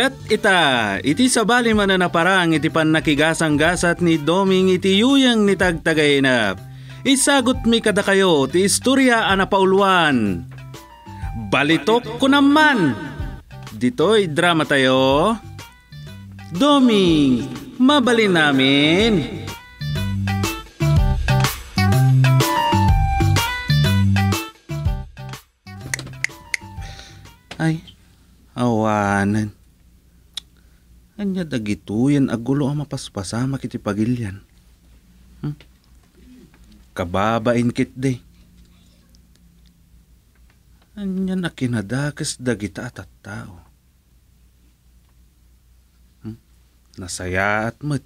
Kat ita, iti sabali man na naparang iti panakigasang gasat ni Doming iti yuyang ni tagtagaynap. Isagot mi kada kayo ti istorya anapauluan. Balitok ko naman! Dito'y drama tayo. Doming, mabali namin! Ay, awanan. Anya dagituyan agulo ang mapaspasama kiti pagilyan. Hmm? Kababain kit di. Anya na kinadakas dagita at at tao. Hmm? Nasaya at mat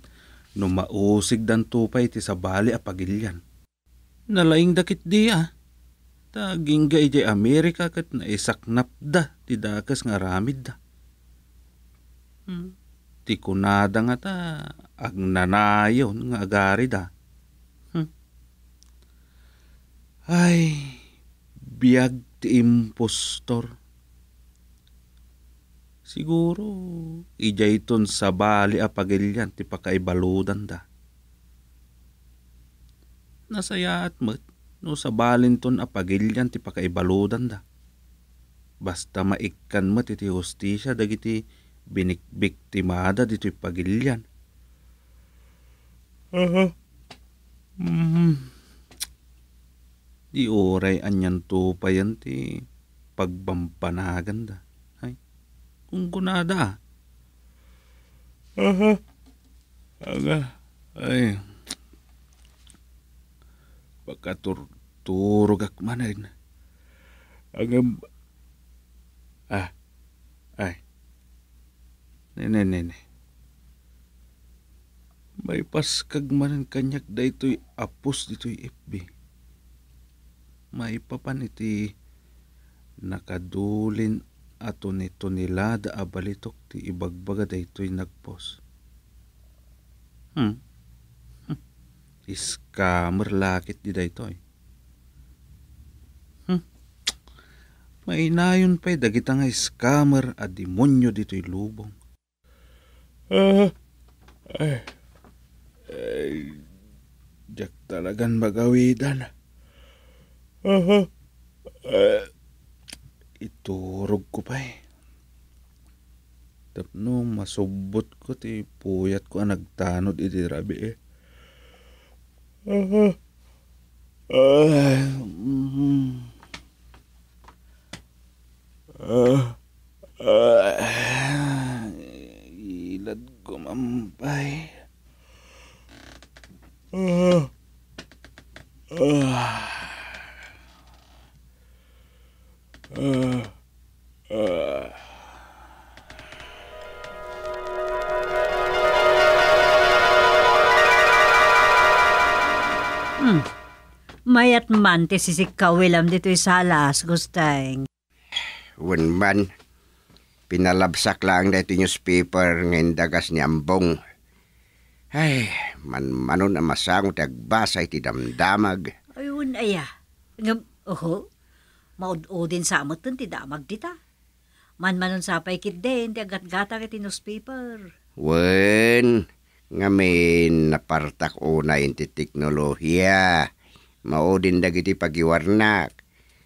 no mausig dan tupay iti sa bali a pagilyan. Nalaing dakit di ah taging ga iti Amerika kat naisaknap da, ti dakas nga ramid da. Hmm. Ti kunada nga ta, agnanayon nga agari da. Hmm. Ay, biyag ti impostor. Siguro, ijayton sa bali apagilyan ti pakaibaludan da. Nasaya at mat, no sa balinton apagilyan ti pakaibaludan da. Basta maikkan mo ti hostisya dagiti binikbiktimada dito'y pagilian. Aha. huh Mm. Di oray anyan tupay yan ti pagbampanagan da. Ay, kung kunada. uh Aga, ay. Pagkaturturog ak manan. Aga, ah, Nene, nene. May paskag manan kanyak da ito'y apos dito'y FB. May papan iti nakadulin ato nito nila abalitok ti ibagbaga da ito'y nagpos. Hmm. hmm. Iskamer lakit di da ito'y. Hmm. Mainayon pa'y dagita nga iskamer at demonyo dito'y lubong Uh, eh, ay, eh, ay, eh, jak talagan magawidan. Uh, uh, iturog ko pa eh. Tapno masubot ko ti puyat ko ang nagtanod iti rabi eh. Uh, uh, mm, uh, uh, uh tambay. Uh, uh, uh, uh. Hmm. Mayat man ti sisikawilam dito'y salas, Gustang. Wan man, Pinalabsak lang dito newspaper ng indagas ni Ambong. Ay, man ang masang tagbasa iti damdamag. Ayun, aya. Ngam, oho. Maud-udin sa amot ti damag dita. Man Manmanon sa paikit din, ti agat-gatak iti newspaper. Wen, ngamin napartak una iti teknolohiya. Maudin dagiti pagiwarnak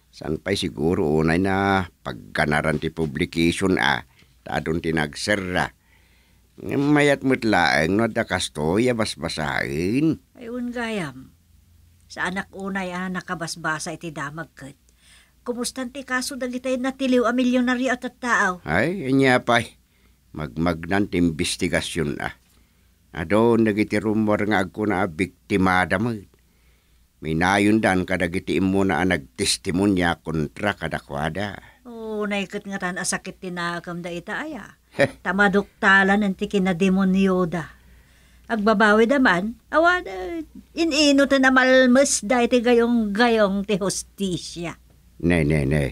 San pa'y siguro unay na pagganaran ti publication ah. Tadon ti nagserra. Mayat mutlaeng no da kastoy basbasain. Ayun gayam. Sa anak unay ah nakabasbasa iti damag kat. Kumustan ti kaso dagitay na natiliw a milyonary at at taaw. Ay, inya pa'y. Magmagnan ti investigasyon ah. Adon nagiti rumor nga agko na biktimada mo dan kadagiti mo na nagtestimonya kontra kadakwada. Oo, oh, naikot nga tan asakit tinakam da ita aya. Tamaduktalan ang tikin na demonyo da. Agbabawi daman, awan, uh, eh, inino ta na malmas da iti gayong gayong ti hostisya. Ne, ne, ne.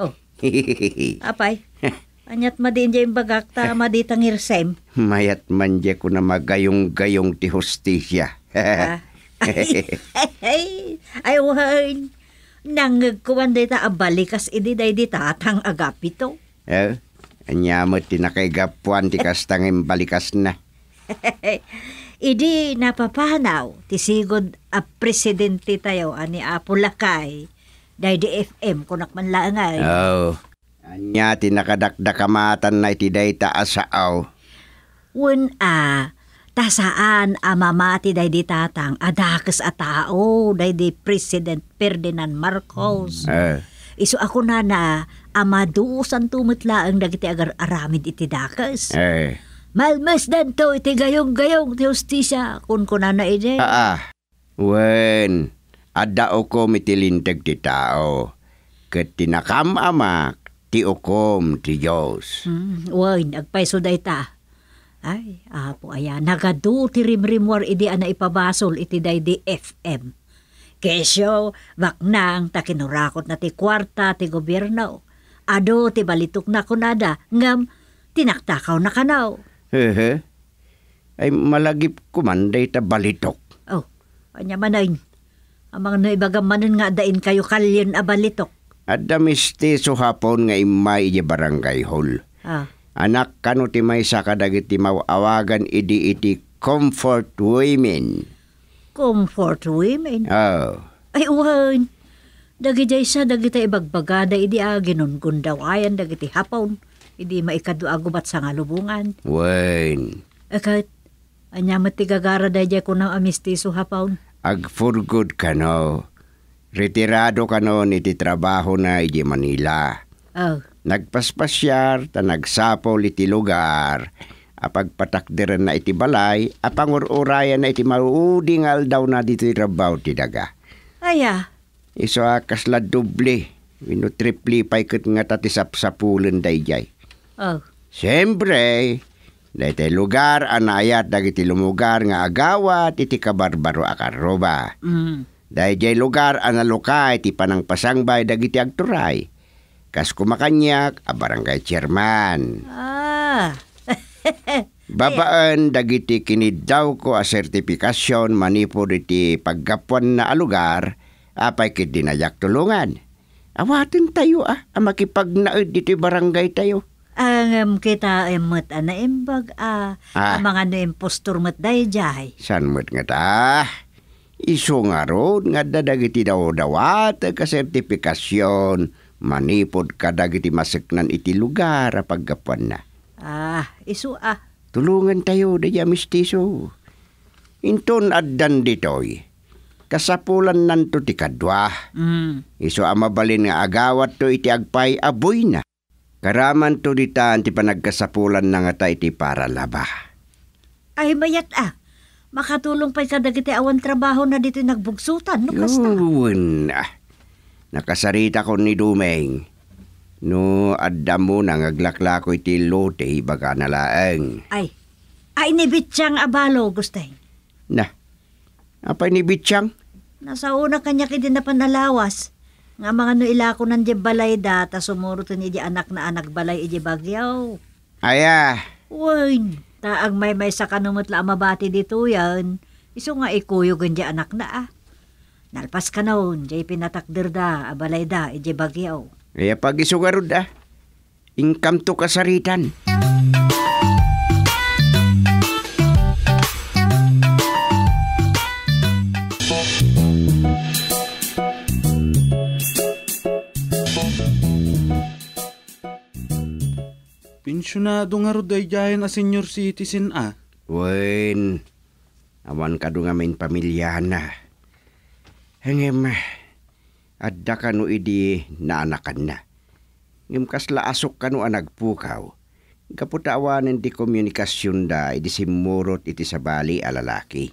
oh. Apay, anyat madiin dyan bagak ta maditang irsem. Mayat man ko na magayong-gayong ti hostisya. ah. ay, ay, wahan. Nangagkuan day ta abalikas idi day di tatang agapito. Eh, anyamot ti nakaigapuan ti kastangin balikas na. idi napapanaw tisigod a presidente tayo ani Apulakay day di FM kunak man laangay. Eh. Oh. Anya ti na iti day ta asaaw. Wen a Tasaan amamati day di tatang adakas a tao day di President Ferdinand Marcos. Mm. Eh. Iso ako na na amaduusan tumutla ang dagiti agar aramid iti dakas. Eh. Malmas dan to iti gayong-gayong ti hustisya kun kuna na ide. Ah, ah. Wen, ada ukom iti lintag ti tao. Kat tinakam amak ti ukom ti Diyos. Hmm, wen, agpaiso day ta ay, apo aya, nagadu ti rimrimwar idi ana ipabasol iti daydi FM. Kesyo, waknang takinurakot na ti kwarta ti gobyerno. Ado ti balitok na kunada, ngam tinaktakaw na kanaw. Hehe, ay malagip kumanday ta balitok. Oh, anya manayin. Amang no ibagamanan nga dain kayo kalyan a balitok. At ti suhapon nga imay iya barangay hall. Ah. Anak kanu ti maysa kadagiti mawawagan idi iti comfort women. Comfort women? Oh. Ay, uwan. Dagiti isa, dagiti ibagbagada, idi aginon ah, gundaw ayan, dagiti hapon. Idi maikadu agubat sa ngalubungan. Wain. Akat, anya matigagara dayjay ko ng amistiso hapaon. Ag for good ka no. Retirado ka no iti trabaho na iti Manila. Oh nagpaspasyar, ta nagsapaw iti lugar. Apag patakderan na iti balay, apang ururayan na iti maruudingal daw na dito irabaw ti daga. Aya. Iso akas la doble, wino triple pay kat nga tati sapsapulan dayjay. Oh. Siyempre, na iti lugar anayat dagiti lumugar nga agawa iti kabarbaro akaroba. Mm. Dahil jay lugar analukay ti panang pasangbay dagiti agturay kas kumakanyak a barangay chairman. Ah. Babaan dagiti kinidaw ko a sertifikasyon manipod iti paggapuan na alugar apay kit dinayak tulungan. Awatin tayo ah, a makipagnaod dito barangay tayo. Ang um, kita emot eh, ana imbag ah, ah. mga no impostor met day jay. San met nga ta? Iso nga ron nga dadagiti daw dawat ka sertifikasyon Manipod ka dagiti masaknan iti lugar paggapuan na. Ah, isu ah. Tulungan tayo, daya mistiso. Inton addan ditoy. Kasapulan nanto ti kadwa. Mm. Iso amabalin nga agawat to iti agpay aboy na. Karaman to ditaan ti panagkasapulan na nga ta iti para laba. Ay mayat ah makatulong pa sa dagiti awan trabaho na dito nagbugsutan no kasta. Yun ah. Nakasarita ko ni Dumeng. No, adda mo na ngaglakla ko iti lote baga nalaeng. Ay, ay ni abalo, gustay. Na, apay ni Bitsyang? Nasa una kanya kiti na panalawas. Nga mga no ilako ng di balay da, ta sumuruto ni di anak na anak balay iji bagyaw. Aya. Uy, taag may may sa kanumot la mabati dito yan. Iso nga ikuyog di anak na ah. Nalpas ka naon, oh. jay pinatakder da, abalay da, ije bagyaw. Kaya pag isugarod ah, income to kasaritan. Pensyonado nga rod ay jayan a senior citizen ah. Wen, awan ka do nga main pamilyahan na. Ah. Ngem, adda ka no idi naanakan na. Ngem kasla asok ka no anagpukaw. Kaputawanan di komunikasyon da idi simurot iti sabali alalaki.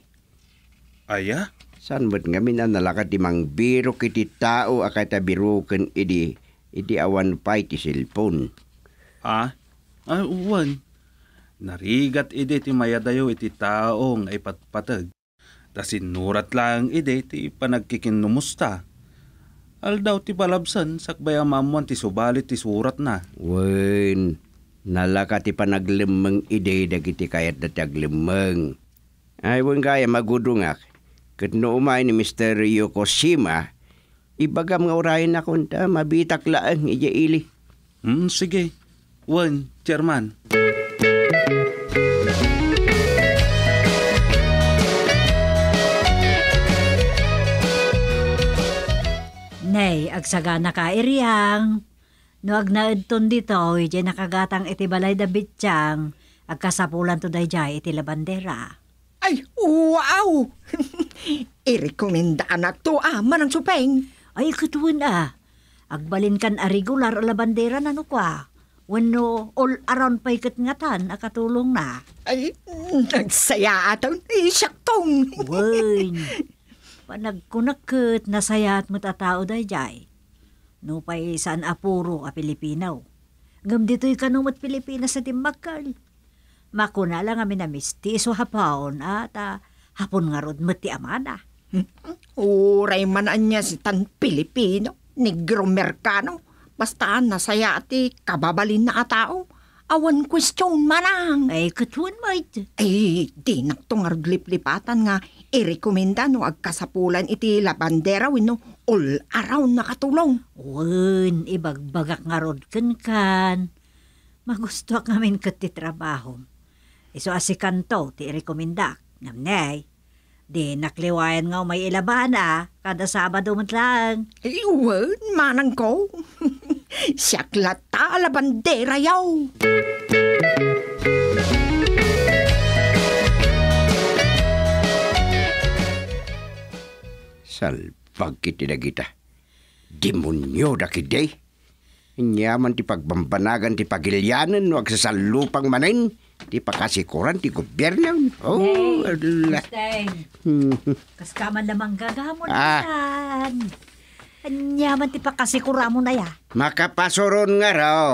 Aya? San mo't ngamin ang nalakad di mang biro kiti tao akata biruken idi idi awan pa iti silpon. Ah? Ah, uwan. Narigat idi ti mayadayo iti taong ay patpatag. Ta sinurat lang ide ti panagkikinumusta. Aldaw ti balabsan, sakbay amamuan ti subalit ti surat na. Wen, nalaka ti panaglimeng ide dagiti kayat dati aglimeng. Ay wen kaya magudungak. Kat noumay ni Mr. Yokoshima, ibagam nga urayan na kunta mabitak laang iya ili. Hmm, sige. Wen, chairman. Chairman. Nay, agsagana ka iriyang. No agnaadton dito, iti nakagatang iti balay da bitsyang, agkasapulan to dayjay iti labandera. Ay, wow! Irekomendaan na to ah, manang supeng. Ay, katuan ah. Agbalin kan a regular la bandera na no kwa. Wano all around pa ikat nga akatulong na. Ay, nagsaya ataw, isaktong. Eh, Wen, panagkunakot nasayat mo tatao dayjay. Nupay saan apuro ka Pilipinaw. Ngam dito'y kanumot Pilipinas sa timbakal. Makuna lang kami na misti so hapaon at ah, hapon nga rod mati amana. Hmm? Uray manaan niya si Tan Pilipino, Negro Merkano. Basta nasaya ati kababalin na atao. Awan question manang. Ay, katuan mo Ay, di naktong argliplipatan nga irekomenda no agkasapulan iti labandera wino all around nakatulong. Wen, ibagbagak nga rod kan kan. Magusto kamin kat ti trabaho. Iso e asikan to, ti irekomenda. Ngamnay. Di nakliwayan nga may ilaban ah, kada Sabado man lang. Iwan, manang ko. Siya klata labandera yaw. Salpag kiti kita. Demonyo da kiday. Inyaman ti pagbambanagan ti pagilyanan wag sa salupang manin. Ti pakasikuran ti gobyerno. Oh, hey, ala. Kas ka man lamang gagamon ah. yan. Anyaman ti pakasikuram mo na ya. Makapasoron nga raw.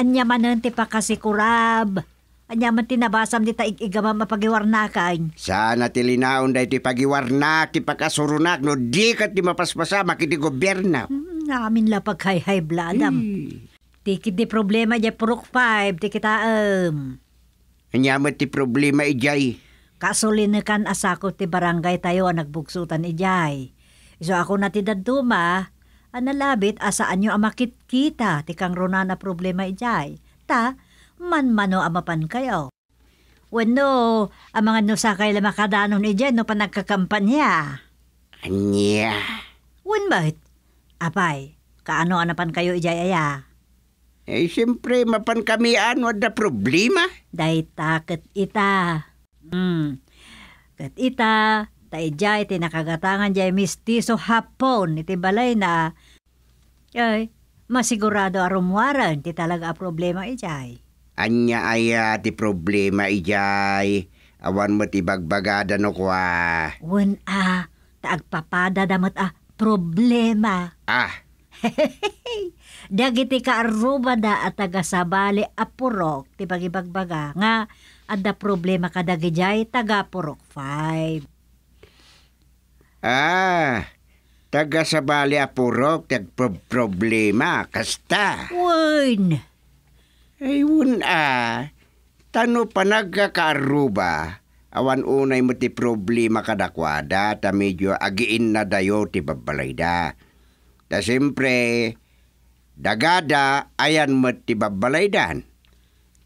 Anyaman ti pakasikurab. Anyaman tinabasam di ta igigama mapagiwarnakain. Sana tilinaon da ti pagiwarnak, ti ipakasurunak, no di kat di mapaspasa, makiti gobyerna. Hmm, namin la paghayhay, bladam. Hmm. di problema di purok five, tikit aam. Um. Anyaman ti problema ijay. Kasulinikan asako ti barangay tayo ang nagbugsutan ijay. So ako na ti daduma, analabit asaan nyo amakit kita, tikang runa na problema ijay. Ta, manmano amapan kayo. Wano, ang mga nusakay la makadanon ni Jen no panagkakampanya. Anya. Wan ba't? Apay, kaano anapan kayo ijay aya? Eh, siyempre, mapan kami ano da problema. Day takat ita. Hmm. Kat ita, ta nakagatangan tinakagatangan jay mistiso hapon. Iti balay na, ay, masigurado arumwaran, ti talaga problema ijay. Anya ay uh, ah, ti problema ijay. Awan mo ti bagbagada no kwa. Ah. Wen a, ah, taagpapada damot ah, problema. Ah. Dagiti ka aruba da at tagasabali apurok ti pagibagbaga nga adda problema ka dagijay taga purok 5. Ah, taga sabali apurok tag problema kasta. Wen. Ayun ah, tano panagkakaruba. Awan unay mo ti problema kadakwada, ta medyo agiin na dayo ti babalay da. Ta siyempre, dagada ayan mo ti babalay dan.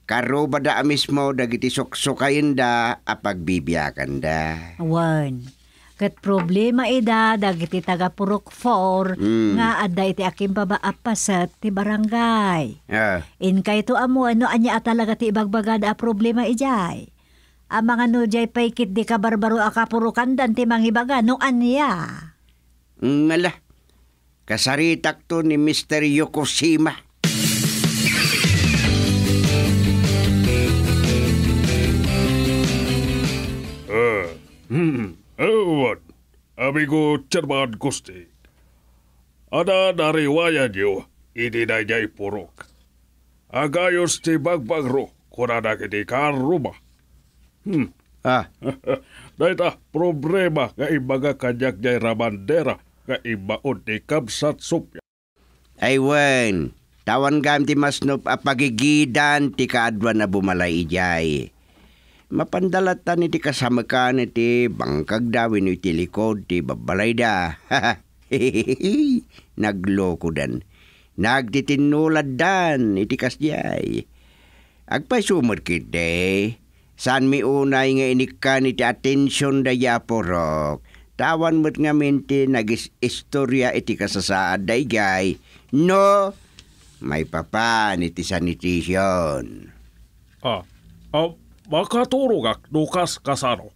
Karuba da mismo dagiti suksukayin da apagbibyakan da. Awan. Kat problema ida, dagiti taga purok 4, mm. nga adda iti akim babaapas sa ti barangay. Yeah. Inkay to amo, ano anya talaga ti ibagbagada a problema ijay. A mga no jay paikit di kabarbaro a dan ti mangibaga, no anya. Ngala, mm, kasaritak to ni Mr. Yokoshima. Uh. Hmm. Ewan, amigo Chairman Gusti. Ada nariwayan niyo, ininay niya'y purok. Ang ayos ti Bagbagro, kung anakitikan ruma. Hmm. Ah. Dahita, problema nga ibaga kanyak niya'y ramandera nga ibaon ni Kamsat Supya. Aywan, tawan gam ti masnup apagigidan ti kaadwan na bumalay ijay mapandalatan iti kasamakan iti bangkag dawin iti likod ti babalay da. Nagloko dan. Nagtitinulad dan iti kasyay. Agpasumad kite. San mi unay nga inikan iti atensyon da yaporok. Tawan mo't nga minti nagis-istorya iti kasasaad daigay. No, may papan iti sanitasyon. Oh, oh, makatulogak dukas kasano.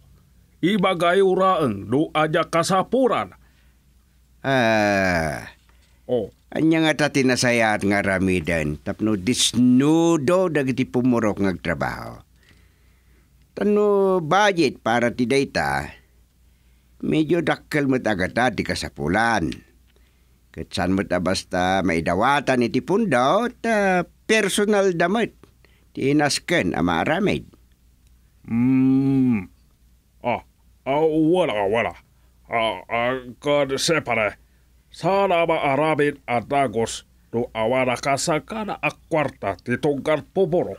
Ibagay uraan do aja kasapuran. Ah. Oh. Anya nga ta tinasayat nga ramidan tapno disnudo dagiti pumurok nga trabaho. Tanu budget para ti data medyo dakkel met agata di kasapulan. Ketsan met basta maidawatan iti pundo ta personal damit ti inasken ama ramid. Mm. Ah, ah, voilà, voilà. Ah, ah, God separe. Saadama arabin atagus du avana kasa kana akwarta titunkan pupuru.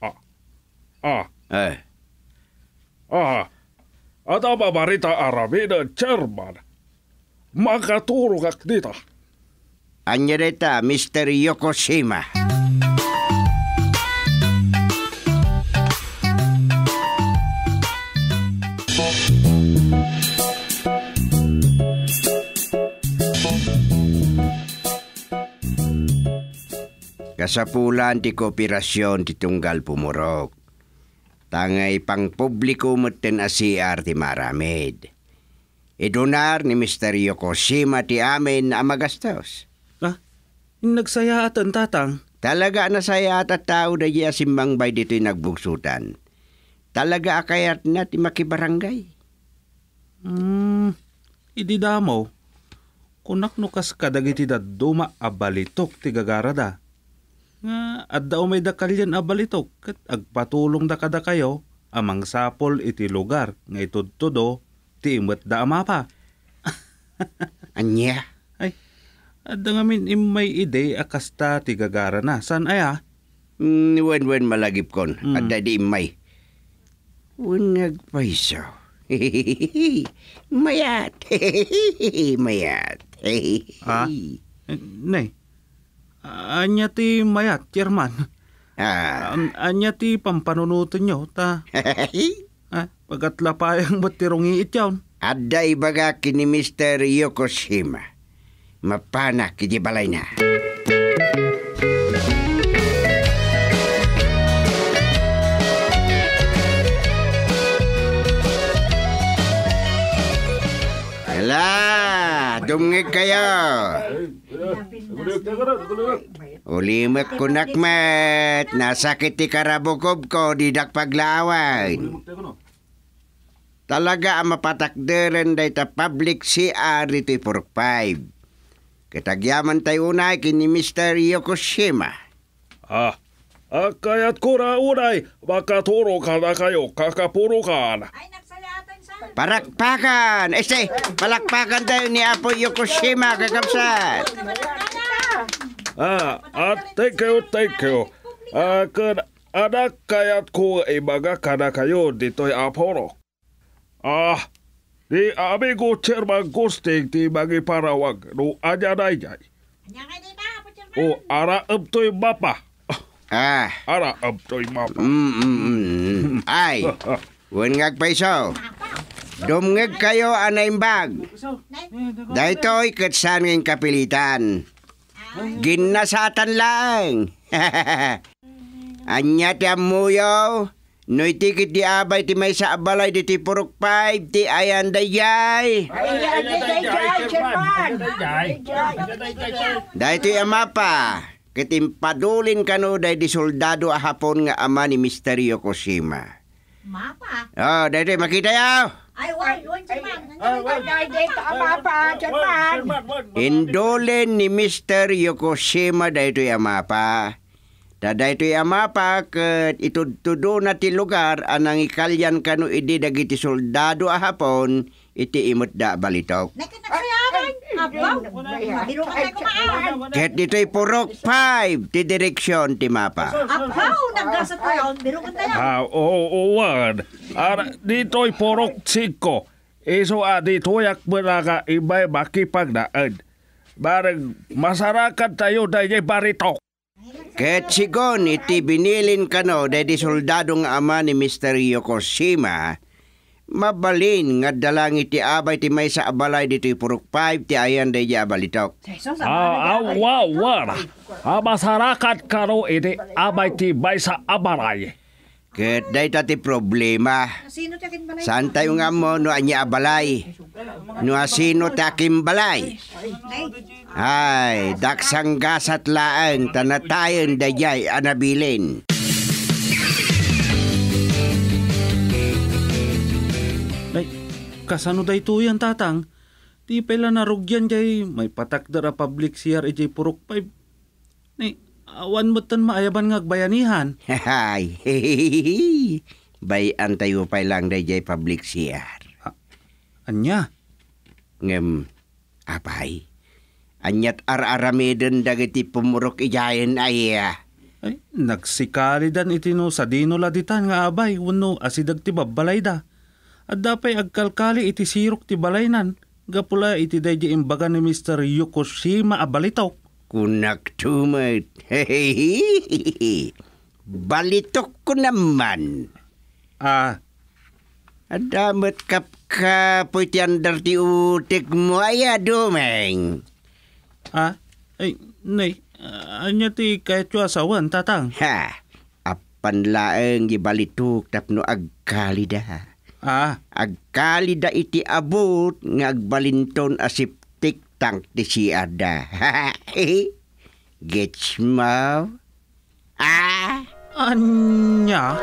Ah, ah. Ei. ah, Atama marita arabin German. Maka tuurukak nita. Anjereta, Mr. Yokoshima. Yokoshima. Kasapulan ti kooperasyon ti tunggal pumurok. Tangay pang publiko a CR ti maramid. Idunar ni Mr. Yokoshima ti amin amagastos. Ah, nagsaya at tatang. Talaga nasaya at tao da iya simbang bay dito'y nagbugsutan. Talaga akayat na ti makibarangay. Hmm, ididamaw. Kunak no kas kadagiti da duma abalitok ti gagarada nga at daw may dakalyan a balitok agpatulong da kada kayo amang sapol iti lugar nga itudtudo ti imwet da amapa. Anya? Ay, at ngamin imay ide akasta ti gagara na. San aya? Ah? Mm, wen wen malagip kon. Mm. At dadi imay. Unag paisaw. mayat. mayat. ah? Nay, Anya ti mayat, German. Ah. An anya ti pampanunutin nyo, ta. ha? Pagatla lapayang ba't tirong iit yun? Aday baga kini Mr. Yokoshima. Mapana kini balay na. Hala, dumngig kayo. Ulimat ko nakmat, nasakit ti karabukob ko, didak paglawan. Talaga ang mapatakderan day ta public CR ito'y for five. Katagyaman tayo unay kini Mr. Yokoshima. Ah, ah kaya't kura unay, makaturo ka na kayo, kakapurukan. Ay, nagsalatan sa... Palakpakan! Este, eh, palakpakan tayo ni Apo Yokoshima, kakamsat. Ah, at ah, thank you, thank you. Ah, kun anak kaya't ko ay mga kanak kayo dito'y aporo. Ah, di amigo chairman gusting ti magi parawag no anya na inyay. O ara abto'y mapa. Ah. Ara abto'y mapa. Mm, mm, mm. mm. Ay, wengag pa Dumngag kayo anay bag. Dahito ay katsan ngayong kapilitan. Ginasatan lang. Anya ti amuyaw. Noy ti kiti abay ti may sa abalay di ti purok five ti ayan dayay. Day ti amapa. Kitimpadulin kano day di soldado ahapon nga ama ni Misterio Cosima. Mapa. Oh, Dede makita yaw. Ay, wai, luan cerman. Ay, wai, Dede, tak apa-apa, cerman. Indole ni Mr. Yokoshima da itu ya mapa. Dada itu ya mapa ke itu tudu nati lugar anang ikalyan kanu ide dagiti soldado ahapon iti imut da balitok. Nakita kaya. Ket dito'y purok five ti direksyon ti mapa. Apaw, ko tayo, biro ko tayo. Ah, oo, oo, wag. Ar, dito'y purok 5. Iso a dito'y akbalaga iba'y makipagdaan. Barang masarakat tayo dahil baritok. Ket sigon iti binilin kano dahil soldadong ama ni Mr. Yokoshima mabalin nga dalangi ti abay ti may sa abalay dito purok 5 ti ayan day di abalitok. Ah, awa ah, war. Abasarakat ah, karo iti abay ti may sa abalay. Ket day ti problema. Saan tayo nga mo no anya abalay? No asino ah, ta kimbalay? Ay, daksang gasat laang tanatayon dayay anabilin. Kasano day yan, tatang? Di pala narugyan jay may patakdara public CR jay purok 5. Ni, awan mo tan maayaban nga bayanihan. Hay, bayan tayo pay lang day jay public CR. anya? Ngem, apay. Anyat ar-aramidon dagiti pumurok ijayan ay. Ah. Ay, nagsikali dan itino sa dino laditan nga abay, wano asidagti babalay da at dapay agkalkali iti sirok ti balaynan, gapula iti daydi imbaga ni Mr. Yokoshima abalitok. Kunak tumay, hehehe, balitok ko naman. Ah, Adamat kap ka po ti andar ti utik mo aya dumeng. Ah, ay, nay, uh, anya ti kahityo asawan, tatang? Ha, apan laeng gibalitok tapno agkalida. Ah. Agkali da iti abot nga agbalinton asiptik tank ti siada. Gets mo? Ah? Anya?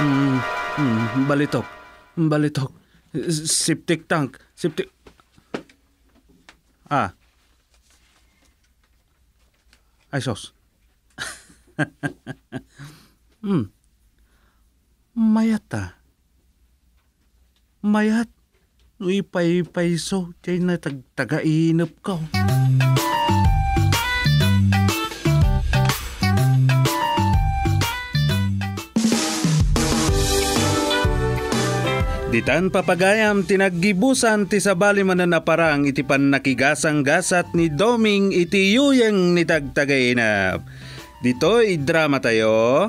Hmm, hmm, balitok. Balitok. Septic tank. Septic... Ah. Ay, sos. Hmm. Mayat ta. Mayat. No ipay-ipay so, na tagtaga-inap ka. Ditan papagayam tinaggibusan ti sabali mananaparang iti pannakigasang gasat ni Doming iti yuyeng ni tagtagayinap. Dito idrama tayo.